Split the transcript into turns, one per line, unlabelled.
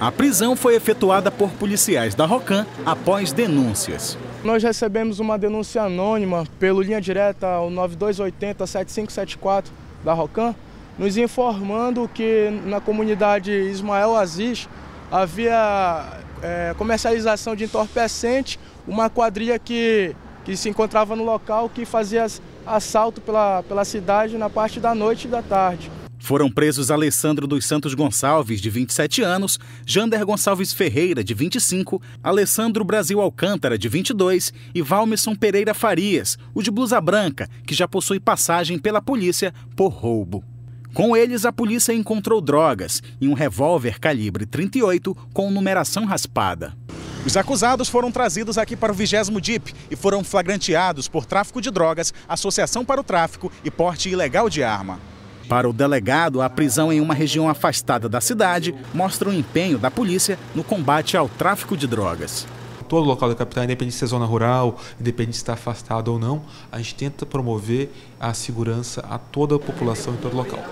A prisão foi efetuada por policiais da Rocan após denúncias.
Nós recebemos uma denúncia anônima pelo linha direta ao 9280 7574 da Rocan, nos informando que na comunidade Ismael Aziz havia é, comercialização de entorpecente, uma quadrilha que, que se encontrava no local que fazia assalto pela, pela cidade na parte da noite e da tarde.
Foram presos Alessandro dos Santos Gonçalves, de 27 anos, Jander Gonçalves Ferreira, de 25, Alessandro Brasil Alcântara, de 22 e Valmisson Pereira Farias, o de blusa branca, que já possui passagem pela polícia por roubo. Com eles, a polícia encontrou drogas e um revólver calibre 38 com numeração raspada. Os acusados foram trazidos aqui para o 20 DIP e foram flagranteados por tráfico de drogas, associação para o tráfico e porte ilegal de arma. Para o delegado, a prisão em uma região afastada da cidade mostra o empenho da polícia no combate ao tráfico de drogas todo local da capital, independente se é zona rural, independente se está afastado ou não, a gente tenta promover a segurança a toda a população em todo local.